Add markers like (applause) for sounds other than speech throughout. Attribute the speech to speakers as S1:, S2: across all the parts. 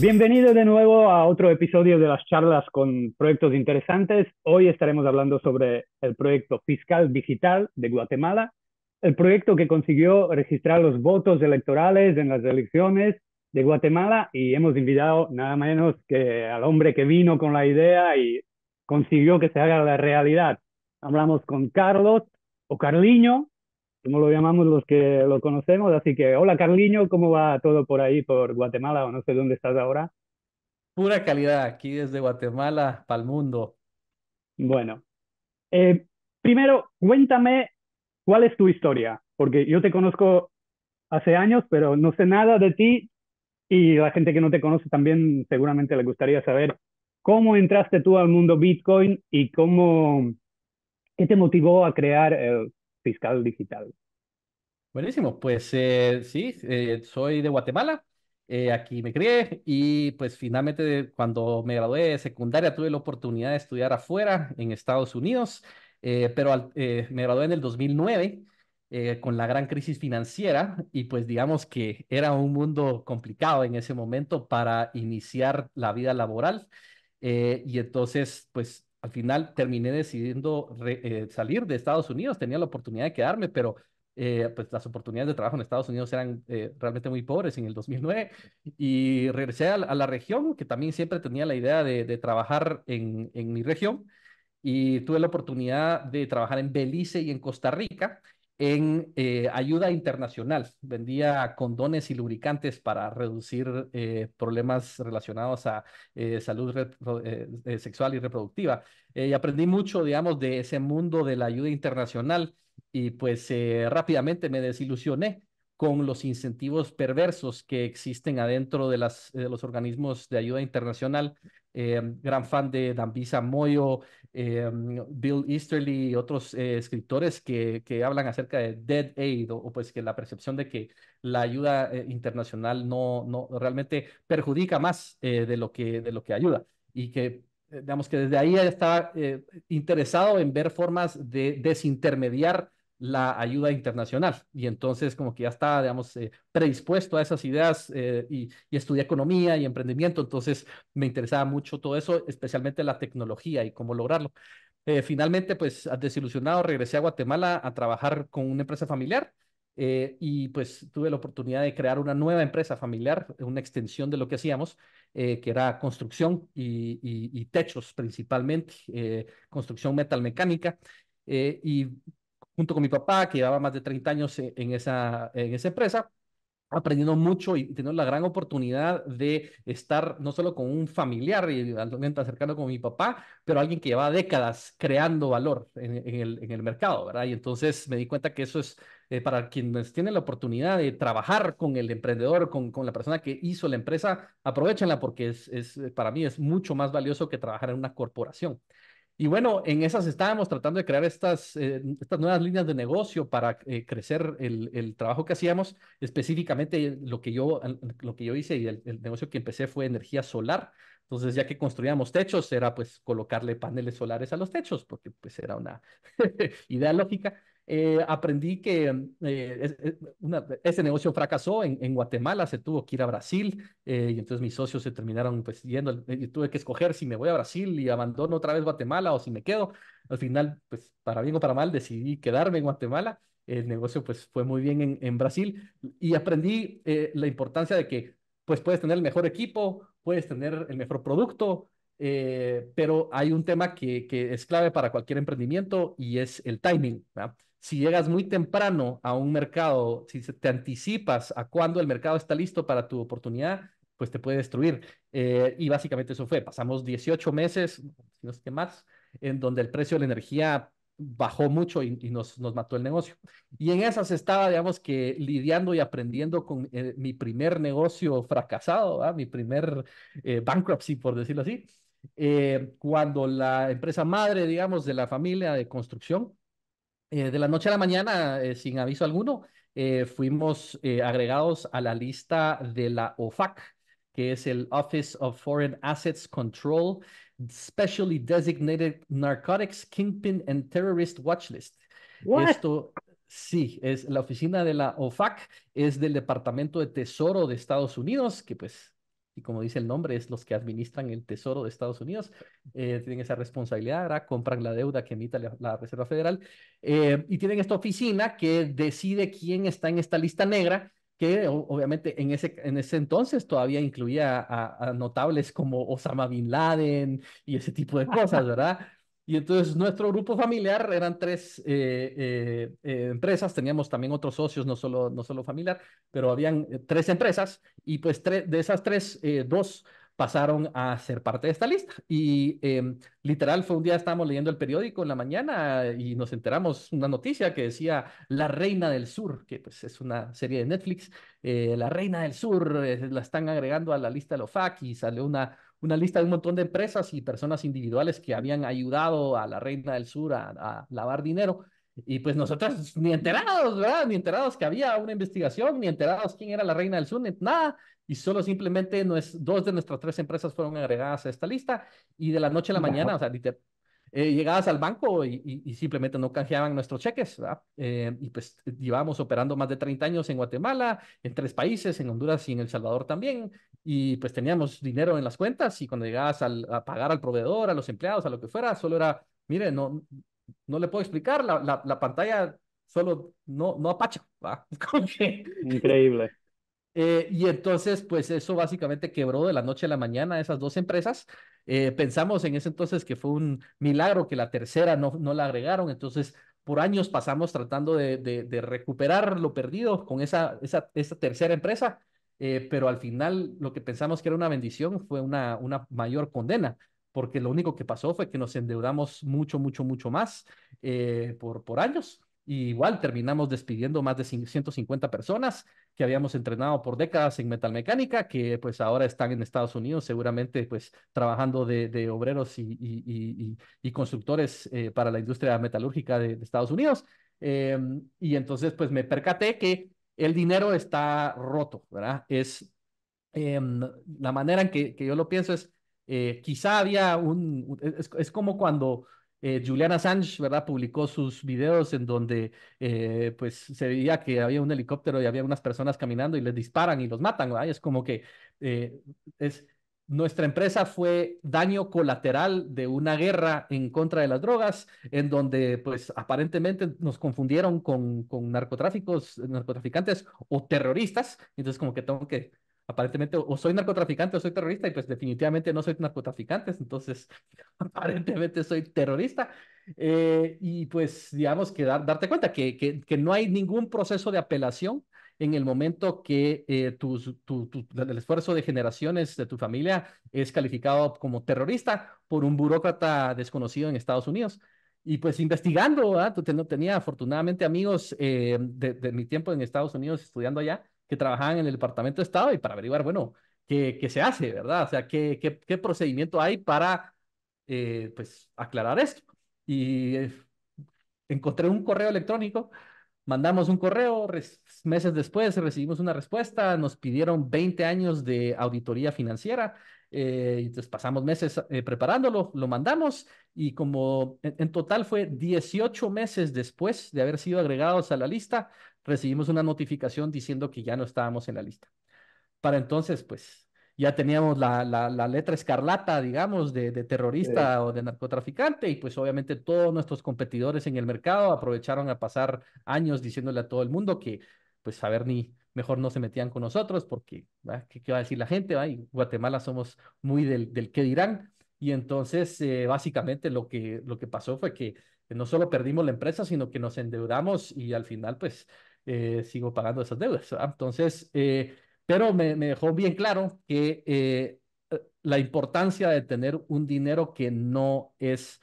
S1: Bienvenido de nuevo a otro episodio de las charlas con proyectos interesantes. Hoy estaremos hablando sobre el proyecto fiscal digital de Guatemala, el proyecto que consiguió registrar los votos electorales en las elecciones de Guatemala y hemos invitado nada menos que al hombre que vino con la idea y consiguió que se haga la realidad. Hablamos con Carlos o Carliño, como lo llamamos los que lo conocemos. Así que, hola Carliño, ¿cómo va todo por ahí, por Guatemala o no sé dónde estás ahora?
S2: Pura calidad aquí desde Guatemala para el mundo.
S1: Bueno, eh, primero cuéntame cuál es tu historia, porque yo te conozco hace años, pero no sé nada de ti y la gente que no te conoce también seguramente le gustaría saber cómo entraste tú al mundo Bitcoin y cómo, qué te motivó a crear el fiscal digital.
S2: Buenísimo, pues eh, sí, eh, soy de Guatemala, eh, aquí me crié y pues finalmente cuando me gradué de secundaria tuve la oportunidad de estudiar afuera en Estados Unidos, pero me gradué en el 2009 con la gran crisis financiera y pues digamos que era un mundo complicado en ese momento para iniciar la vida laboral. y entonces, pues al final terminé decidiendo eh, salir de Estados Unidos, tenía la oportunidad de quedarme, pero eh, pues las oportunidades de trabajo en Estados Unidos eran eh, realmente muy pobres en el 2009 y regresé a, la región, que también siempre tenía la idea de, trabajar en, en, mi región y tuve la oportunidad de trabajar en Belice y en Costa Rica en eh, ayuda internacional. Vendía condones y lubricantes para reducir eh, problemas relacionados a eh, salud sexual y reproductiva. y aprendí mucho, digamos, de ese mundo de la ayuda internacional y pues rápidamente me desilusioné con los incentivos perversos que existen adentro de, las, de los organismos de ayuda internacional. gran fan de Danvisa Moyo, eh, Bill Easterly y otros eh, escritores que, que, hablan acerca de dead aid o, pues que la percepción de que la ayuda eh, internacional no, no realmente perjudica más de, lo que, de lo que ayuda y que digamos que desde ahí estaba interesado en ver formas de desintermediar la ayuda internacional. Y entonces como que ya estaba, digamos, eh, predispuesto a esas ideas eh, y, estudié economía y emprendimiento. Entonces me interesaba mucho todo eso, especialmente la tecnología y cómo lograrlo. Eh, finalmente, pues desilusionado, regresé a Guatemala a trabajar con una empresa familiar. y pues tuve la oportunidad de crear una nueva empresa familiar, una extensión de lo que hacíamos, que era construcción y, techos principalmente, eh, construcción metalmecánica. y junto con mi papá, que llevaba más de 30 años e, en esa, en esa empresa, aprendiendo mucho y teniendo la gran oportunidad de estar no solo con un familiar y acercando con mi papá, pero alguien que llevaba décadas creando valor en, el, en el, mercado, ¿verdad? Y entonces me di cuenta que eso es eh, para quienes tienen la oportunidad de trabajar con el emprendedor, con, con la persona que hizo la empresa, aprovechenla porque es, es, para mí es mucho más valioso que trabajar en una corporación. Y bueno, en esas estábamos tratando de crear estas, eh, estas nuevas líneas de negocio para eh, crecer el, trabajo que hacíamos. Específicamente lo que yo, lo que yo hice y el, el negocio que empecé fue energía solar. Entonces, ya que construíamos techos, era pues colocarle paneles solares a los techos, porque pues era una (laughs) idea lógica. Eh, aprendí que mm, eh, una, ese negocio fracasó en, Guatemala, se tuvo que ir a Brasil eh, y entonces mis socios se terminaron pues yendo, tuve que escoger si me voy a Brasil y abandono otra vez Guatemala o si me quedo. Al final, pues para bien o para mal, decidí quedarme en Guatemala. El negocio pues fue muy bien en, Brasil y aprendí la importancia de que pues puedes tener el mejor equipo, puedes tener el mejor producto, pero hay un tema que, que es clave para cualquier emprendimiento y es el timing. ¿verdad? si llegas muy temprano a un mercado, si te anticipas a cuándo el mercado está listo para tu oportunidad, pues te puede destruir. Eh, y básicamente eso fue. Pasamos 18 meses, no sé qué más, en donde el precio de la energía bajó mucho y, nos, mató el negocio. Y en esas estaba, digamos, que lidiando y aprendiendo con eh, mi primer negocio fracasado, mi primer eh, bankruptcy, por decirlo así, cuando la empresa madre, digamos, de la familia de construcción, eh, de la noche a la mañana, eh, sin aviso alguno, eh, fuimos agregados a la lista de la OFAC, que es el Office of Foreign Assets Control Specially Designated Narcotics Kingpin and Terrorist Watchlist. Esto sí, es la oficina de la OFAC, es del Departamento de Tesoro de Estados Unidos, que pues y como dice el nombre, es los que administran el Tesoro de Estados Unidos, eh, tienen esa responsabilidad, compran la deuda que emita la, Reserva Federal eh, y tienen esta oficina que decide quién está en esta lista negra, que obviamente en ese, en ese entonces todavía incluía a, a, notables como Osama Bin Laden y ese tipo de cosas, (laughs) ¿verdad? Y entonces nuestro grupo familiar eran tres eh, eh, eh, empresas, teníamos también otros socios, no solo, no solo familiar, pero habían tres empresas y pues de esas tres, dos pasaron a ser parte de esta lista. Y em, literal fue un día, estábamos leyendo el periódico en la mañana y nos enteramos una noticia que decía La Reina del Sur, que pues es una serie de Netflix. la Reina del Sur la están agregando a la lista de los FAC y salió una, una lista de un montón de empresas y personas individuales que habían ayudado a la Reina del Sur a, lavar dinero. Y pues nosotros ni enterados, ¿verdad? Ni enterados que había una investigación, ni enterados quién era la Reina del Sur, nada. Y solo simplemente dos de nuestras tres empresas fueron agregadas a esta lista. Y de la noche a la mañana, o sea, eh, llegadas al banco y, simplemente no canjeaban nuestros cheques, eh, y pues llevamos operando más de 30 años en Guatemala, en tres países, en Honduras y en El Salvador también, y pues teníamos dinero en las cuentas y cuando llegabas a pagar al proveedor, a los empleados, a lo que fuera, solo era, mire, no, no le puedo explicar, la, la, pantalla solo no, no apacha. (laughs) Increíble. Eh, y entonces, pues eso básicamente quebró de la noche a la mañana esas dos empresas. Eh, pensamos en ese entonces que fue un milagro que la tercera no, la agregaron. Entonces, por años pasamos tratando de, recuperar lo perdido con esa, tercera empresa. Eh, pero al final lo que pensamos que era una bendición fue una, una mayor condena, porque lo único que pasó fue que nos endeudamos mucho, mucho, mucho más por, por años igual terminamos despidiendo más de 150 personas que habíamos entrenado por décadas en metalmecánica, que pues ahora están en Estados Unidos seguramente pues trabajando de, obreros y, constructores eh, para la industria metalúrgica de, Estados Unidos. Em, y entonces pues me percaté que el dinero está roto, ¿verdad? Es em, la manera en que, que, yo lo pienso es, eh, quizá había un, es como cuando Juliana eh, Julian ¿verdad? Publicó sus videos en donde eh, pues se veía que había un helicóptero y había unas personas caminando y les disparan y los matan, ¿verdad? es como que eh, es, nuestra empresa fue daño colateral de una guerra en contra de las drogas, en donde pues aparentemente nos confundieron con, con narcotráficos, narcotraficantes o terroristas. Entonces como que tengo que aparentemente o soy narcotraficante o soy terrorista y pues definitivamente no soy narcotraficante, entonces (laughs) aparentemente soy terrorista. Eh, y pues digamos que dar, darte cuenta que, que, no hay ningún proceso de apelación en el momento que eh, tu, el esfuerzo de generaciones de tu familia es calificado como terrorista por un burócrata desconocido en Estados Unidos. Y pues investigando, no tenía afortunadamente amigos eh, de mi tiempo en Estados Unidos estudiando allá, que trabajaban en el Departamento de Estado y para averiguar, bueno, qué, qué se hace, ¿verdad? O sea, qué, qué, procedimiento hay para, eh, pues, aclarar esto. Y eh, encontré un correo electrónico, mandamos un correo, meses después recibimos una respuesta, nos pidieron 20 años de auditoría financiera, eh, entonces pasamos meses eh, preparándolo, lo mandamos y como en, en, total fue 18 meses después de haber sido agregados a la lista, recibimos una notificación diciendo que ya no estábamos en la lista. Para entonces, pues ya teníamos la, la, letra escarlata, digamos, de, terrorista o de narcotraficante, y pues obviamente todos nuestros competidores en el mercado aprovecharon a pasar años diciéndole a todo el mundo que, pues, a ver, ni mejor no se metían con nosotros porque, ¿qué, va a decir la gente? ¿va? Y Guatemala somos muy del, del qué dirán. Y entonces, eh, básicamente, lo que, lo que pasó fue que no solo perdimos la empresa, sino que nos endeudamos y al final, pues, eh, sigo pagando esas deudas. Entonces, eh, pero me, me, dejó bien claro que eh, la importancia de tener un dinero que no es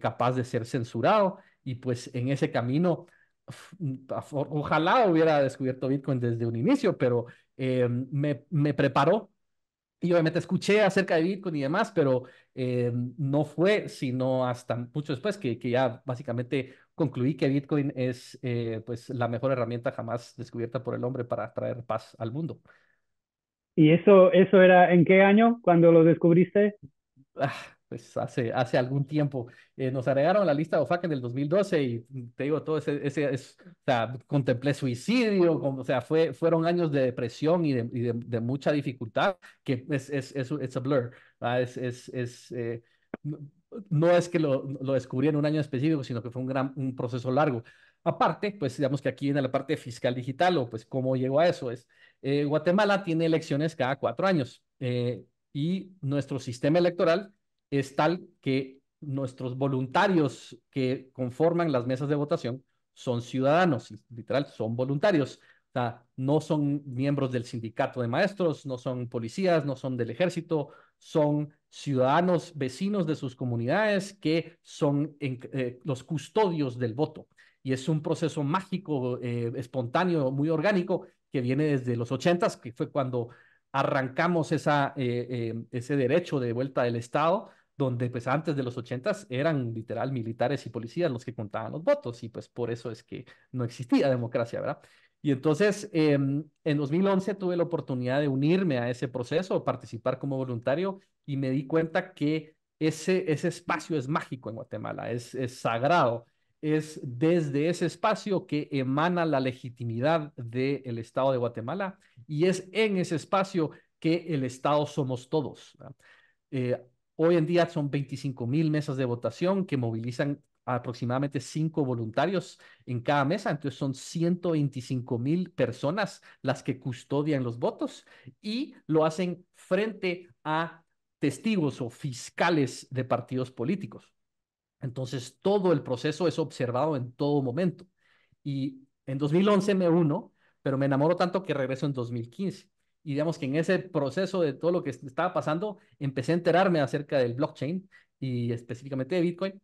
S2: capaz de ser censurado y pues en ese camino mm, ojalá hubiera descubierto Bitcoin desde un inicio, pero me, me, preparó y obviamente escuché acerca de Bitcoin y demás, pero no fue sino hasta mucho después que, que ya básicamente concluí que Bitcoin es eh, pues, la mejor herramienta jamás descubierta por el hombre para traer paz al mundo.
S1: ¿Y eso, eso era en qué año cuando lo descubriste? Ah,
S2: pues hace, hace algún tiempo. Eh, nos agregaron a la lista de OFAC en el 2012 y te digo, todo ese, ese es, o sea, contemplé suicidio, o sea, fue, fueron años de depresión y de, y de, mucha dificultad, que es, es, es, blur, es, es, es eh, no, es que lo, lo, descubrí en un año específico, sino que fue un, gran, un proceso largo. Aparte, pues digamos que aquí viene la parte fiscal digital o pues cómo llegó a eso. Es, eh, Guatemala tiene elecciones cada cuatro años eh, y nuestro sistema electoral es tal que nuestros voluntarios que conforman las mesas de votación son ciudadanos, literal, son voluntarios. O sea, no son miembros del sindicato de maestros, no son policías, no son del ejército, son ciudadanos vecinos de sus comunidades que son eh, los custodios del voto. Y es un proceso mágico, eh, espontáneo, muy orgánico, que viene desde los ochentas, que fue cuando arrancamos eh, em, ese derecho de vuelta del Estado, donde pues antes de los ochentas eran literal militares y policías los que contaban los votos y pues por eso es que no existía democracia, ¿verdad? Y entonces, em, en 2011 tuve la oportunidad de unirme a ese proceso, participar como voluntario y me di cuenta que ese, ese espacio es mágico en Guatemala, es, sagrado. Es desde ese espacio que emana la legitimidad del Estado de Guatemala y es en ese espacio que el Estado somos todos. Eh, hoy en día son 25 mil mesas de votación que movilizan aproximadamente cinco voluntarios en cada mesa, entonces son 125 mil personas las que custodian los votos y lo hacen frente a testigos o fiscales de partidos políticos. Entonces todo el proceso es observado en todo momento. Y en 2011 me uno, pero me enamoro tanto que regreso en 2015 y digamos que en ese proceso de todo lo que estaba pasando, empecé a enterarme acerca del blockchain y específicamente de Bitcoin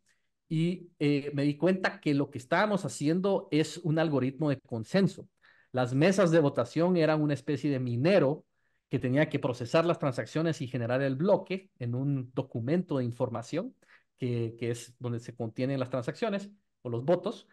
S2: y eh, me di cuenta que lo que estábamos haciendo es un algoritmo de consenso. Las mesas de votación eran una especie de minero que tenía que procesar las transacciones y generar el bloque en un documento de información, que, es donde se contienen las transacciones o los votos.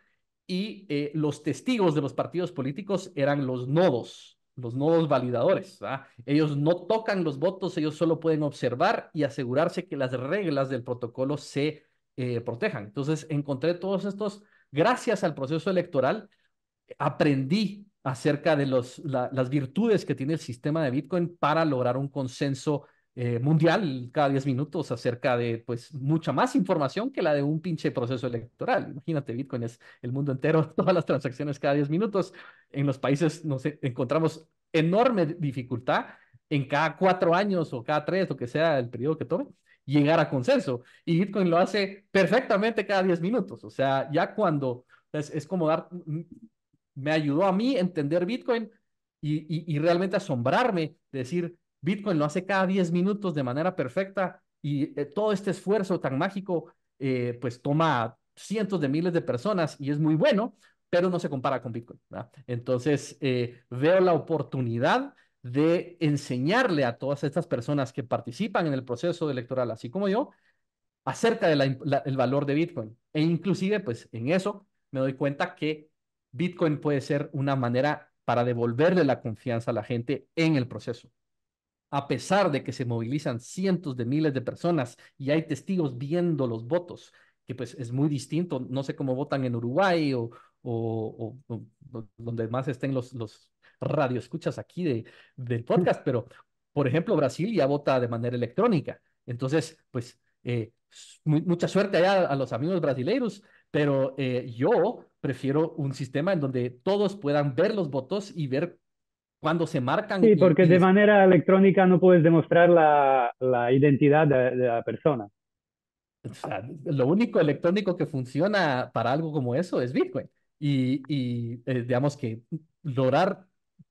S2: Y eh, los testigos de los partidos políticos eran los nodos, los nodos validadores. Ellos no tocan los votos, ellos solo pueden observar y asegurarse que las reglas del protocolo se eh, protejan. Entonces encontré todos estos, gracias al proceso electoral, aprendí acerca de los, las virtudes que tiene el sistema de Bitcoin para lograr un consenso eh, mundial cada 10 minutos acerca de pues mucha más información que la de un pinche proceso electoral. Imagínate, Bitcoin es el mundo entero, (laughs) todas las transacciones cada 10 minutos. En los países nos encontramos enorme dificultad en cada cuatro años o cada tres, lo que sea el periodo que tome, llegar a consenso. Y Bitcoin lo hace perfectamente cada 10 minutos. O sea, ya cuando es, como dar, mm, me ayudó a mí entender Bitcoin y, realmente asombrarme, decir, Bitcoin lo hace cada 10 minutos de manera perfecta y eh, todo este esfuerzo tan mágico, eh, pues toma cientos de miles de personas y es muy bueno, pero no se compara con Bitcoin. Entonces, eh, veo la oportunidad de enseñarle a todas estas personas que participan en el proceso electoral, así como yo, acerca del valor de Bitcoin. E inclusive, pues en eso me doy cuenta que Bitcoin puede ser una manera para devolverle la confianza a la gente en el proceso. A pesar de que se movilizan cientos de miles de personas y hay testigos viendo los votos, que pues es muy distinto, no sé cómo votan en Uruguay o, o donde más estén los, los radio escuchas aquí de, del podcast, pero por ejemplo, Brasil ya vota de manera electrónica. Entonces, pues, eh, mucha suerte allá a los amigos brasileiros, pero eh, yo prefiero un sistema en donde todos puedan ver los votos y ver cuando se marcan. Sí, porque de
S1: manera electrónica no puedes demostrar la, identidad de, la persona. lo único electrónico que funciona para algo como eso es Bitcoin.
S2: Y, y eh, digamos que mm, lograr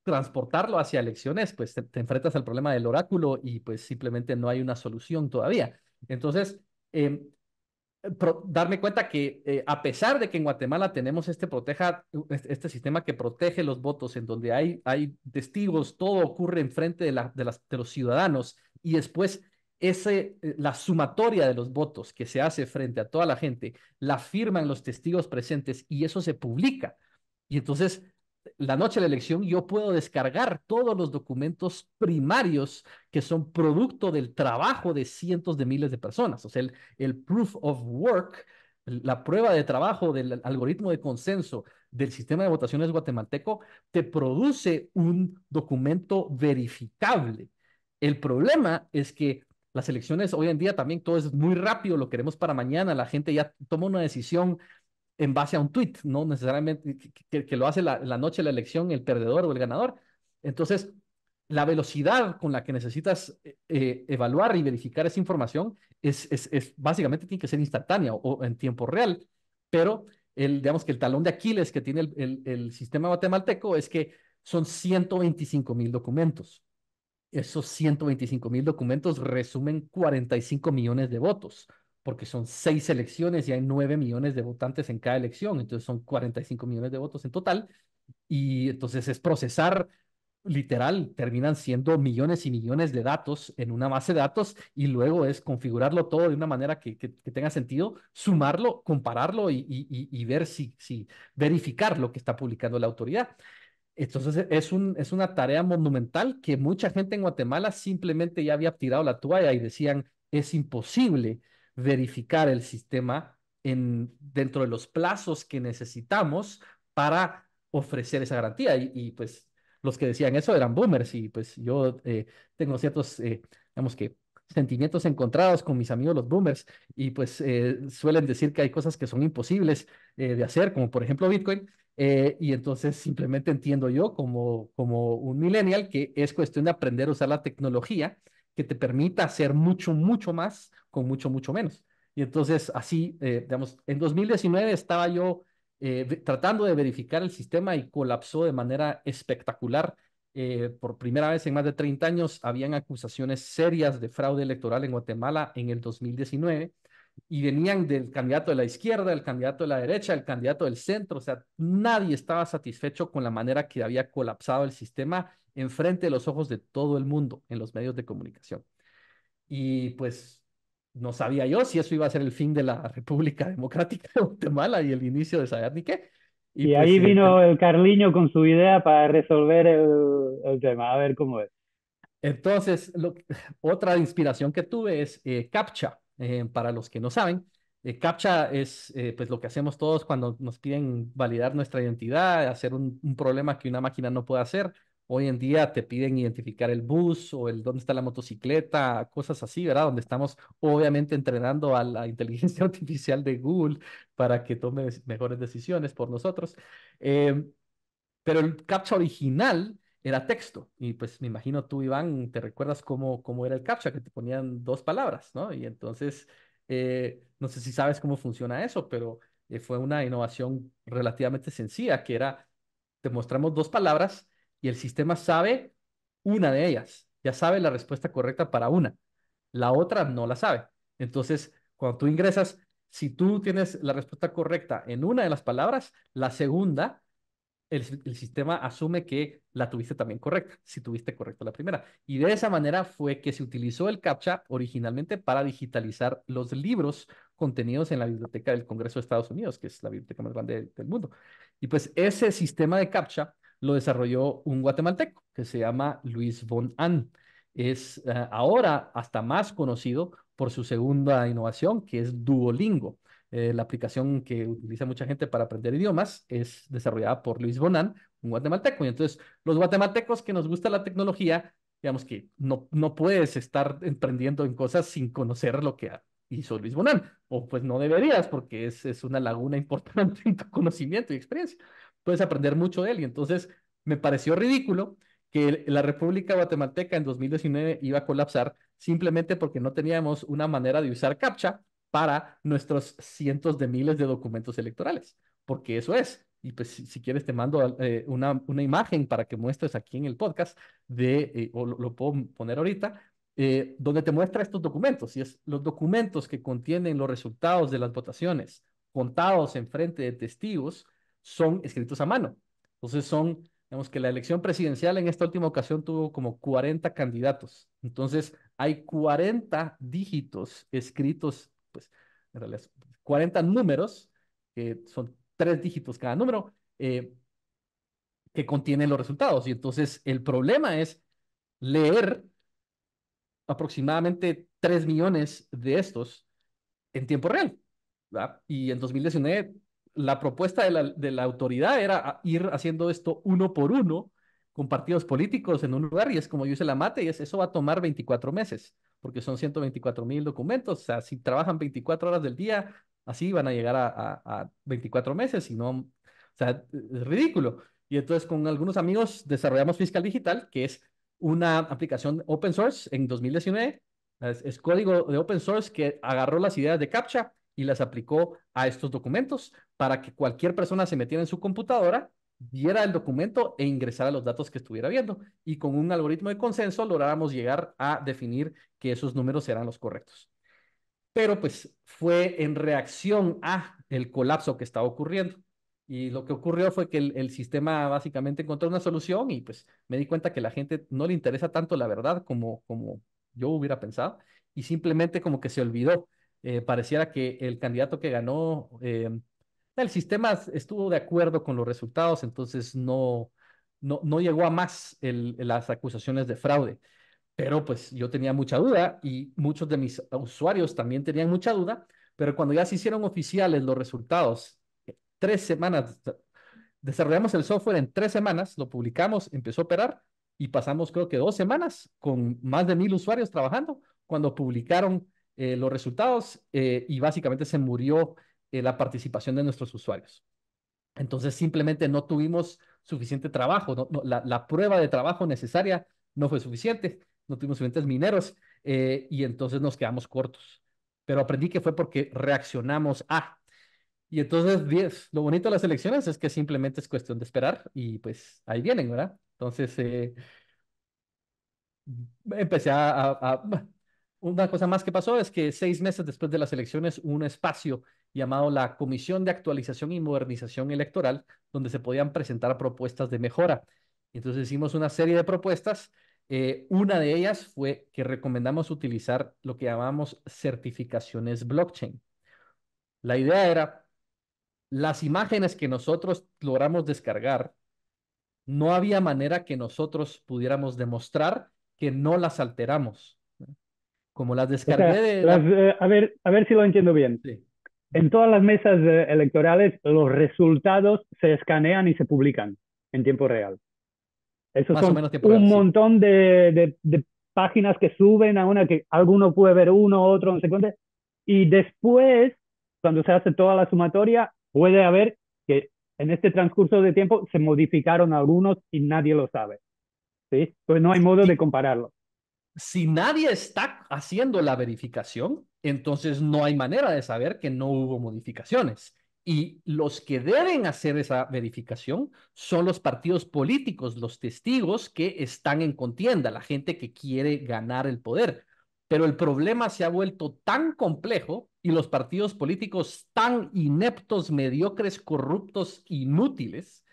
S2: transportarlo hacia elecciones, pues te, enfrentas al problema del oráculo y pues simplemente no hay una solución todavía. Entonces, em, darme cuenta que eh, a pesar de que en Guatemala tenemos este, proteja, este, este, sistema que protege los votos, en donde hay, hay testigos, todo ocurre enfrente de, la, de, las, de los ciudadanos y después ese, eh, la sumatoria de los votos que se hace frente a toda la gente, la firman los testigos presentes y eso se publica. Y entonces la noche de la elección yo puedo descargar todos los documentos primarios que son producto del trabajo de cientos de miles de personas. O sea, el, proof of work, la prueba de trabajo del algoritmo de consenso del sistema de votaciones guatemalteco, te produce un documento verificable. El problema es que las elecciones hoy en día también todo es muy rápido, lo queremos para mañana, la gente ya toma una decisión en base a un tweet, no necesariamente que, lo hace la, noche de la elección el perdedor o el ganador. Entonces, la velocidad con la que necesitas eh, eh, evaluar y verificar esa información es, es, básicamente tiene que ser instantánea o, en tiempo real, pero el, digamos que el talón de Aquiles que tiene el, el sistema guatemalteco es que son 125 mil documentos. Esos 125 mil documentos resumen 45 millones de votos porque son seis elecciones y hay nueve millones de votantes en cada elección, entonces son 45 millones de votos en total, y entonces es procesar literal, terminan siendo millones y millones de datos en una base de datos y luego es configurarlo todo de una manera que, que, que tenga sentido, sumarlo, compararlo y, y, y, ver si, si verificar lo que está publicando la autoridad. Entonces es, un, es una tarea monumental que mucha gente en Guatemala simplemente ya había tirado la toalla y decían, es imposible verificar el sistema en, dentro de los plazos que necesitamos para ofrecer esa garantía. Y, pues los que decían eso eran boomers y pues yo eh, tengo ciertos, eh, digamos que, sentimientos encontrados con mis amigos los boomers y pues eh, suelen decir que hay cosas que son imposibles de hacer, como por ejemplo Bitcoin. y entonces simplemente entiendo yo como, como un millennial que es cuestión de aprender a usar la tecnología que te permita hacer mucho, mucho más con mucho, mucho menos. Y entonces, así, eh, digamos, en 2019 estaba yo eh, tratando de verificar el sistema y colapsó de manera espectacular. Eh, por primera vez en más de 30 años habían acusaciones serias de fraude electoral en Guatemala en el 2019 y venían del candidato de la izquierda, del candidato de la derecha, del candidato del centro, o sea, nadie estaba satisfecho con la manera que había colapsado el sistema enfrente de los ojos de todo el mundo en los medios de comunicación. Y pues no sabía yo si eso iba a ser el fin de la (laughs) República Democrática de Guatemala y el inicio de saber ni qué. Y, pues, ahí este vino
S1: el Carliño con su idea para resolver el, tema, a ver cómo es.
S2: Entonces, (laughs) otra inspiración que tuve es eh, CAPTCHA. Eh, para los que no saben, eh, CAPTCHA es pues lo que hacemos todos cuando nos piden validar nuestra identidad, hacer un, un problema que una máquina no puede hacer. Hoy en día te piden identificar el bus o el dónde está la motocicleta, cosas así, ¿verdad? Donde estamos obviamente entrenando a la (laughs) inteligencia artificial de Google para que tome mejores decisiones por nosotros. Eh, pero el captcha original era texto. Y pues me imagino tú, Iván, te recuerdas cómo, cómo era el captcha, que te ponían dos palabras, ¿no? Y entonces, eh, no sé si sabes cómo funciona eso, pero eh, fue una innovación relativamente sencilla, que era, te mostramos dos palabras y el sistema sabe una de ellas, ya sabe la respuesta correcta para una, la otra no la sabe. Entonces, cuando tú ingresas, si tú tienes la respuesta correcta en una de las palabras, la segunda, el, sistema asume que la tuviste también correcta, si tuviste correcta la primera. Y de esa manera fue que se utilizó el CAPTCHA originalmente para digitalizar los libros contenidos en la biblioteca del Congreso de Estados Unidos, que es la biblioteca más grande del, del mundo. Y pues ese sistema de CAPTCHA lo desarrolló un guatemalteco que se llama Luis von Es eh, ahora hasta más conocido por su segunda innovación, que es Duolingo. Eh, la aplicación que utiliza mucha gente para aprender idiomas es desarrollada por Luis Bonan, un guatemalteco. Y entonces, los guatemaltecos que nos gusta la tecnología, digamos que no, no puedes estar emprendiendo en cosas sin conocer lo que hizo Luis Bonan, o pues no deberías, porque es, es una laguna importante (laughs) en tu conocimiento y experiencia puedes aprender mucho de él. Y entonces me pareció ridículo que la República Guatemalteca en 2019 iba a colapsar simplemente porque no teníamos una manera de usar CAPTCHA para nuestros cientos de miles de documentos electorales, porque eso es. Y pues si, quieres te mando eh, una, una, imagen para que muestres aquí en el podcast, de, eh, o lo, puedo poner ahorita, eh, donde te muestra estos documentos, y es los documentos que contienen los resultados de las votaciones contados en frente de testigos, son escritos a mano. Entonces son, digamos que la elección presidencial en esta última ocasión tuvo como 40 candidatos. Entonces hay 40 dígitos escritos, pues en realidad 40 números, que son tres dígitos cada número, eh, que contienen los resultados. Y entonces el problema es leer aproximadamente 3 millones de estos en tiempo real. Y en 2019 la propuesta de la, autoridad era ir haciendo esto uno por uno con partidos políticos en un lugar y es como yo hice la mate y eso va a tomar 24 meses porque son 124 mil documentos, o sea, si trabajan 24 horas del día, así van a llegar a, 24 meses y no, o sea, es ridículo. Y entonces con algunos amigos desarrollamos Fiscal Digital, que es una aplicación open source en 2019, es código de open source que agarró las ideas de CAPTCHA y las aplicó a estos documentos para que cualquier persona se metiera en su computadora, viera el documento e ingresara los datos que estuviera viendo. Y con un algoritmo de consenso lográramos llegar a definir que esos números eran los correctos. Pero pues fue en reacción a el colapso que estaba ocurriendo. Y lo que ocurrió fue que el, el, sistema básicamente encontró una solución y pues me di cuenta que la gente no le interesa tanto la verdad como, como yo hubiera pensado y simplemente como que se olvidó eh, pareciera que el candidato que ganó, eh, el sistema estuvo de acuerdo con los resultados, entonces no, no, no llegó a más las acusaciones de fraude. Pero pues yo tenía mucha duda y muchos de mis usuarios también tenían mucha duda, pero cuando ya se hicieron oficiales los resultados, eh, tres semanas, desarrollamos el software en tres semanas, lo publicamos, empezó a operar y pasamos creo que dos semanas con más de mil usuarios trabajando cuando publicaron eh, los resultados eh, y básicamente se murió eh, la participación de nuestros usuarios. Entonces simplemente no tuvimos suficiente trabajo, la, prueba de trabajo necesaria no fue suficiente, no tuvimos suficientes mineros y entonces nos quedamos cortos. Pero aprendí que fue porque reaccionamos a. Y entonces, 10, lo bonito de las elecciones es que simplemente es cuestión de esperar y pues ahí vienen, ¿verdad? Entonces, empecé a una cosa más que pasó es que seis meses después de las elecciones un espacio llamado la Comisión de Actualización y Modernización Electoral, donde se podían presentar propuestas de mejora. Entonces hicimos una serie de propuestas. Eh, una de ellas fue que recomendamos utilizar lo que llamamos certificaciones blockchain. La idea era, las imágenes que nosotros logramos descargar, no había manera que nosotros pudiéramos demostrar
S1: que no las alteramos como las descargué de... Eh, a, ver, a ver si lo entiendo bien. Sí. En todas las mesas eh, electorales los resultados se escanean y se publican en tiempo real. Eso son un montón de, de, páginas que suben a una que alguno puede ver uno, otro, no sé cuánto. Y después, cuando se hace toda la sumatoria, puede haber que en este transcurso de tiempo se modificaron algunos y nadie lo sabe. ¿sí? Pues no hay modo de compararlo.
S2: Si nadie está haciendo la verificación, entonces no hay manera de saber que no hubo modificaciones. Y los que deben hacer esa verificación son los partidos políticos, los testigos que están en contienda, la gente que quiere ganar el poder. Pero el problema se ha vuelto tan complejo y los partidos políticos tan ineptos, mediocres, corruptos, inútiles,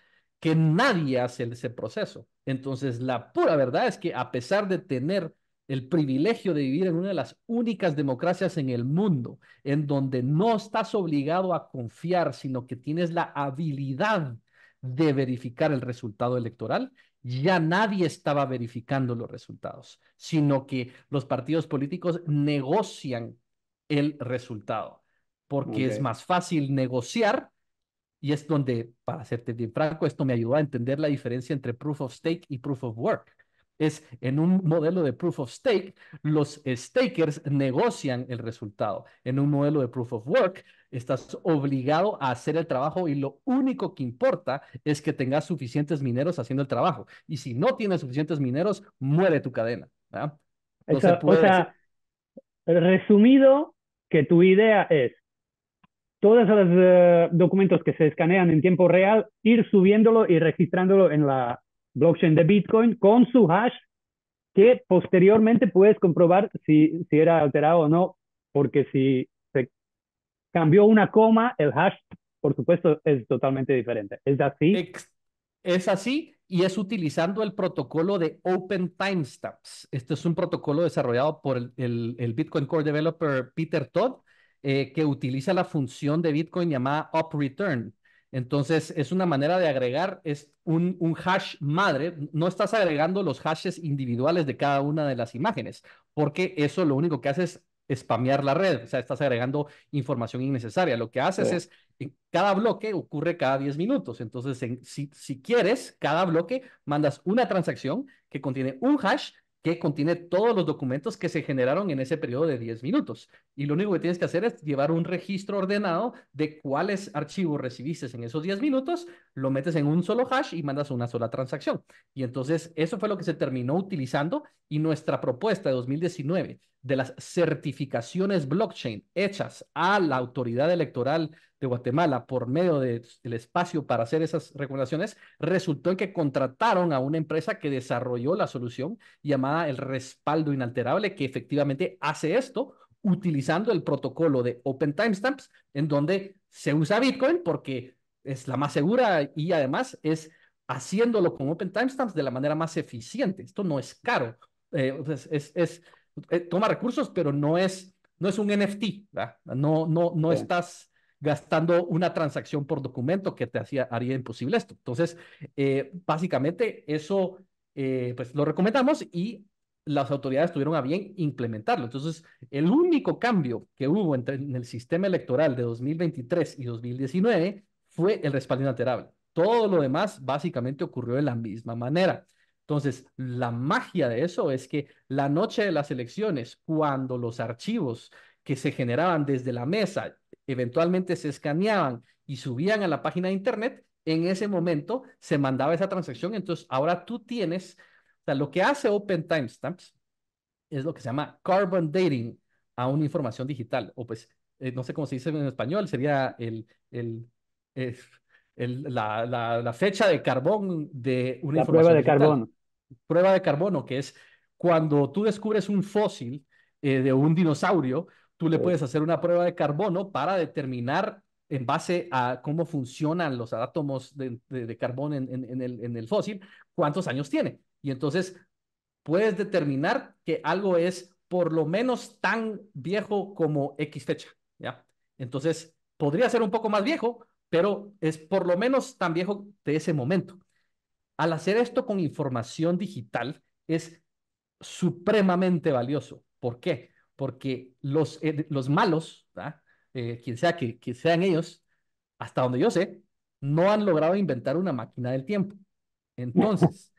S2: que nadie hace ese proceso. Entonces, la pura verdad es que a pesar de tener el privilegio de vivir en una de las únicas democracias en el mundo, en donde no estás obligado a confiar, sino que tienes la habilidad de verificar el resultado electoral, ya nadie estaba verificando los resultados, sino que los partidos políticos negocian el resultado, porque es más fácil negociar y es donde, para serte bien franco, esto me ayudó a entender la diferencia entre proof of stake y proof of work es en un modelo de proof of stake, los stakers negocian el resultado. En un modelo de proof of work, estás obligado a hacer el trabajo y lo único que importa es que tengas suficientes mineros haciendo el trabajo. Y si no tienes suficientes mineros, muere tu cadena.
S1: o sea, resumido, que tu idea es todos los eh, documentos que se escanean en tiempo real, ir subiéndolo y registrándolo en la blockchain de Bitcoin con su hash que posteriormente puedes comprobar si, si era alterado o no, porque si se cambió una coma, el hash, por supuesto, es totalmente diferente. ¿Es así? Es así y es utilizando el protocolo de Open Timestamps.
S2: Este es un protocolo desarrollado por el, Bitcoin Core Developer Peter Todd, eh, que utiliza la función de Bitcoin llamada UpReturn entonces, es una manera de agregar, es un, hash madre, no estás agregando los hashes individuales de cada una de las imágenes, porque eso lo único que hace es spamear la red, o sea, estás agregando información innecesaria. Lo que haces es, cada bloque ocurre cada 10 minutos, entonces si quieres, cada bloque mandas una transacción que contiene un hash que contiene todos los documentos que se generaron en ese periodo de 10 minutos. Y lo único que tienes que hacer es llevar un registro ordenado de cuáles archivos recibiste en esos 10 minutos, lo metes en un solo hash y mandas una sola transacción. Y entonces eso fue lo que se terminó utilizando y nuestra propuesta de 2019 de las certificaciones blockchain hechas a la autoridad electoral de Guatemala por medio del espacio para hacer esas recomendaciones, resultó en que contrataron a una empresa que desarrolló la solución llamada el respaldo inalterable, que efectivamente hace esto utilizando el protocolo de Open Timestamps, en donde se usa Bitcoin porque es la más segura y además es haciéndolo con Open Timestamps de la manera más eficiente. Esto no es caro. Eh, es eh, toma recursos, pero no es, no es un NFT, No, no, no estás gastando una transacción por documento que te hacía, haría imposible esto. Entonces, eh, básicamente eso, eh, pues lo recomendamos y las autoridades tuvieron a bien implementarlo. Entonces, el único cambio que hubo entre, en el sistema electoral de 2023 y 2019 fue el respaldo inalterable. Todo lo demás básicamente ocurrió de la misma manera. Entonces, la magia de eso es que la noche de las elecciones, cuando los archivos que se generaban desde la mesa eventualmente se escaneaban y subían a la página de Internet, en ese momento se mandaba esa transacción. Entonces, ahora tú tienes, o sea, lo que hace Open Timestamps es lo que se llama carbon dating a una información digital, o pues, eh, no sé cómo se dice en español, sería el, el, eh, la, fecha de carbón de una información prueba de digital. carbón prueba de carbono, que es cuando tú descubres un fósil eh, de un dinosaurio, tú le puedes hacer una prueba de carbono para determinar en base a cómo funcionan los átomos de, de, carbono en, el, en el fósil, cuántos años tiene. Y entonces puedes determinar que algo es por lo menos tan viejo como X fecha, ¿ya? Entonces, podría ser un poco más viejo, pero es por lo menos tan viejo de ese momento al hacer esto con información digital es supremamente valioso. ¿Por qué? Porque los, eh, los malos, eh, quien sea que, sean ellos, hasta donde yo sé, no han logrado inventar una máquina del tiempo. Entonces,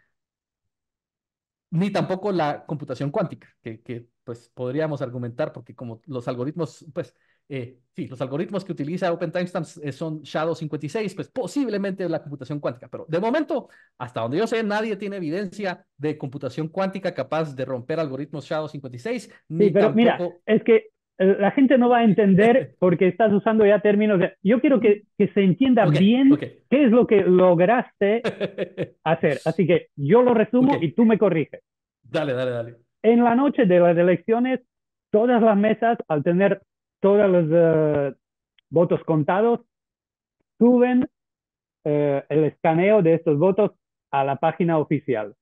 S2: ni tampoco la computación cuántica, que, que pues podríamos argumentar, porque como los algoritmos, pues eh, sí, los algoritmos que utiliza Open Timestamps eh, son Shadow56, pues posiblemente la computación cuántica, pero de momento, hasta donde yo sé, nadie tiene evidencia de computación cuántica capaz de romper algoritmos Shadow56. Sí, pero mira,
S1: es que eh, la gente no va a entender (laughs) porque estás usando ya términos. Yo quiero que, que se entienda bien qué es lo que lograste (laughs) hacer. Así que yo lo resumo y tú me corriges. Dale, dale, dale. En la noche de las elecciones, todas las mesas, al tener todos los eh, votos contados suben eh, el escaneo de estos votos a la página oficial.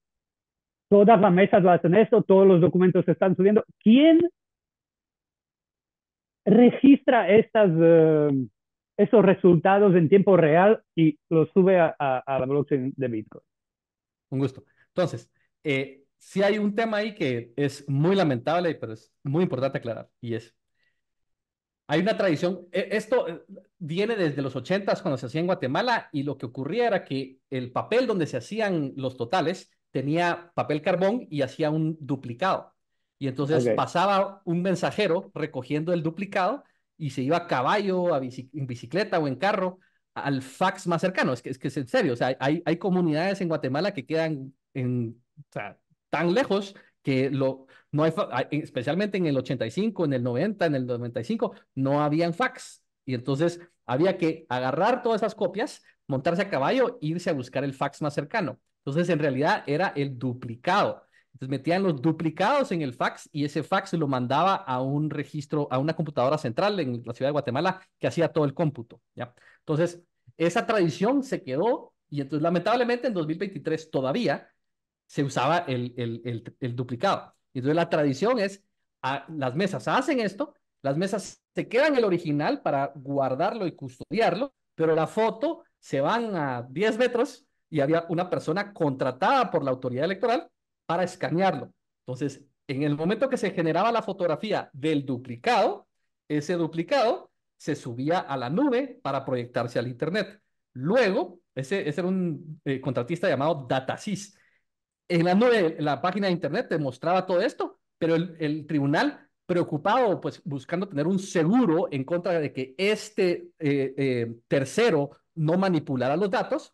S1: Todas las mesas hacen esto, todos los documentos se están subiendo. ¿Quién registra estas, eh, esos resultados en tiempo real y los sube a, la blockchain de Bitcoin? Un gusto. Entonces,
S2: si hay un tema ahí que es muy lamentable, pero es muy importante aclarar, y es hay una tradición, e, esto eh, viene desde los ochentas cuando se hacía en Guatemala y lo que ocurría era que el papel donde se hacían los totales tenía papel carbón y hacía un duplicado. Y entonces pasaba un mensajero recogiendo el duplicado y se iba a caballo, en bicicleta o en carro al fax más cercano. Es que es, que en serio, o sea, hay, comunidades en Guatemala que quedan tan lejos que lo, no hay, especialmente en el 85, en el 90, en el 95, no habían fax. Y entonces había que agarrar todas esas copias, montarse a caballo e irse a buscar el fax más cercano. Entonces, en realidad era el duplicado. Entonces metían los duplicados en el fax y ese fax lo mandaba a un registro, a una computadora central en la ciudad de Guatemala que hacía todo el cómputo. ¿ya? Entonces, esa tradición se quedó y entonces lamentablemente en 2023 todavía se usaba el, el, el, el duplicado. Entonces la tradición es, a, las mesas hacen esto, las mesas se quedan el original para guardarlo y custodiarlo, pero la foto se van a 10 metros y había una persona contratada por la autoridad electoral para escanearlo. Entonces, en el momento que se generaba la fotografía del duplicado, ese duplicado se subía a la nube para proyectarse al Internet. Luego, ese, era un eh, contratista llamado DataSys en la nube, la página de internet te mostraba todo esto, pero el, tribunal preocupado, pues buscando tener un seguro en contra de que este eh, eh, tercero no manipulara los datos,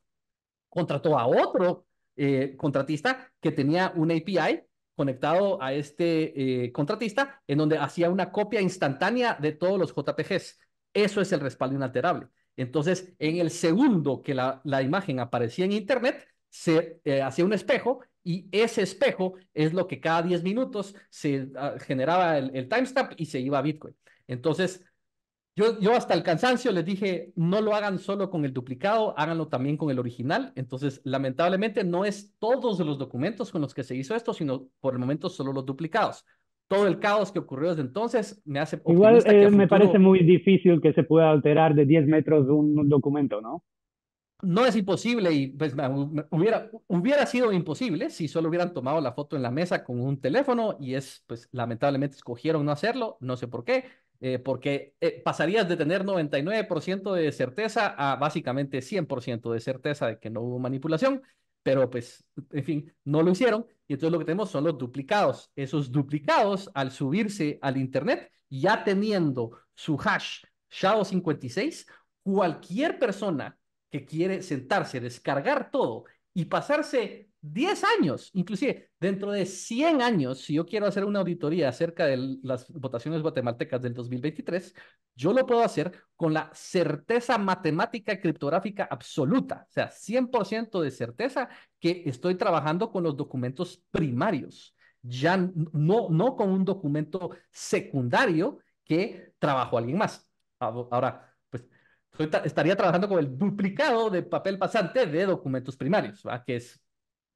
S2: contrató a otro eh, contratista que tenía una API conectado a este contratista en donde hacía una copia instantánea de todos los JPGs. Eso es el respaldo inalterable. Entonces, en el segundo que la, imagen aparecía en Internet, se hacía un espejo y ese espejo es lo que cada 10 minutos se ah, generaba el, timestamp y se iba a Bitcoin. Entonces, yo, yo hasta el cansancio les dije, no lo hagan solo con el duplicado, háganlo también con el original. Entonces, lamentablemente no es todos los documentos con los que se hizo esto, sino por el momento solo los duplicados. Todo el caos que ocurrió desde entonces me hace... Igual eh, me parece muy
S1: difícil que se pueda alterar de 10 metros un documento, ¿no?
S2: no es imposible y pues hubiera, hubiera sido imposible si solo hubieran tomado la foto en la mesa con un teléfono y es, pues lamentablemente escogieron no hacerlo, no sé por qué, eh, porque eh, pasarías de tener 99% de certeza a básicamente 100% de certeza de que no hubo manipulación, pero pues, en fin, no lo hicieron y entonces lo que tenemos son los duplicados. Esos duplicados al subirse al Internet, ya teniendo su hash SHA-56, cualquier persona que quiere sentarse, descargar todo y pasarse 10 años, inclusive dentro de 100 años, si yo quiero hacer una auditoría acerca de las votaciones guatemaltecas del 2023, yo lo puedo hacer con la certeza matemática criptográfica absoluta, o sea, 100% de certeza que estoy trabajando con los documentos primarios, ya no, no con un documento secundario que trabajó alguien más. Ahora, estaría trabajando con el duplicado de papel pasante de documentos primarios, que es,